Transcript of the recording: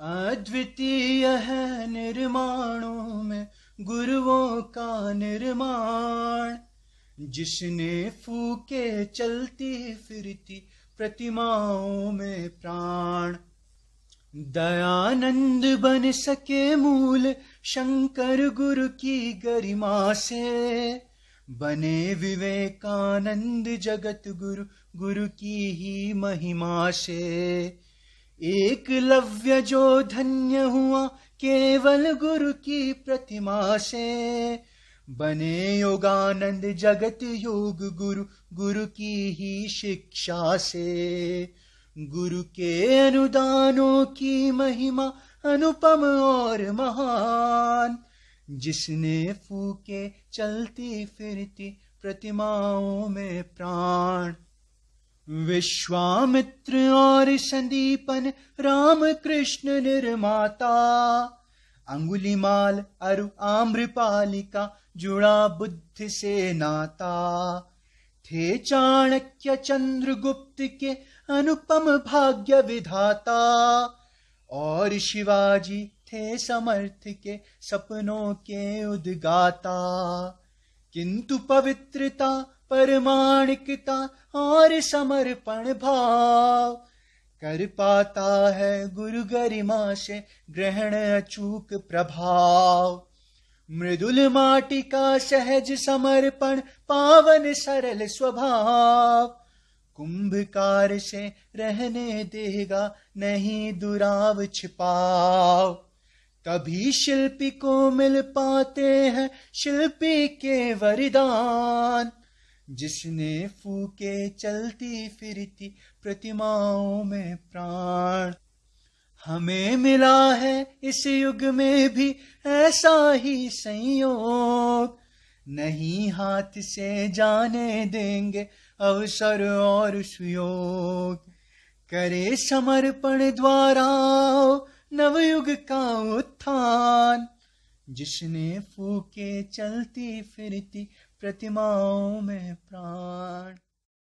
अद्वितीय है निर्माणों में गुरुओं का निर्माण जिसने फूके चलती फिरती प्रतिमाओं में प्राण दयानंद बन सके मूल शंकर गुरु की गरिमा से बने विवेकानंद जगत गुरु गुरु की ही महिमा से एक लव्य जो धन्य हुआ केवल गुरु की प्रतिमा से बने योगानंद जगत योग गुरु गुरु की ही शिक्षा से गुरु के अनुदानों की महिमा अनुपम और महान जिसने फूके चलती फिरती प्रतिमाओं में प्राण विश्वामित्र और संदीपन राम कृष्ण निर्माता अंगुलिमाल अरु आम्रपालिका जुड़ा बुद्धि से नाता थे चाणक्य चंद्रगुप्त के अनुपम भाग्य विधाता और शिवाजी थे समर्थ के सपनों के उद्गाता किंतु पवित्रता परमाणिकता और समर्पण भाव कर पाता है गुरु गरिमा से ग्रहण अचूक प्रभाव मृदुल माटी का सहज समर्पण पावन सरल स्वभाव कुंभकार से रहने देगा नहीं दुराव छिपाव तभी शिल्पी को मिल पाते हैं शिल्पी के वरिदान जिसने फूके चलती फिरती प्रतिमाओं में प्राण हमें मिला है इस युग में भी ऐसा ही संयोग नहीं हाथ से जाने देंगे अवसर और सुयोग करे समर्पण द्वारा नवयुग का उत्थान जिसने फूके चलती फिरती प्रतिमाओं में प्राण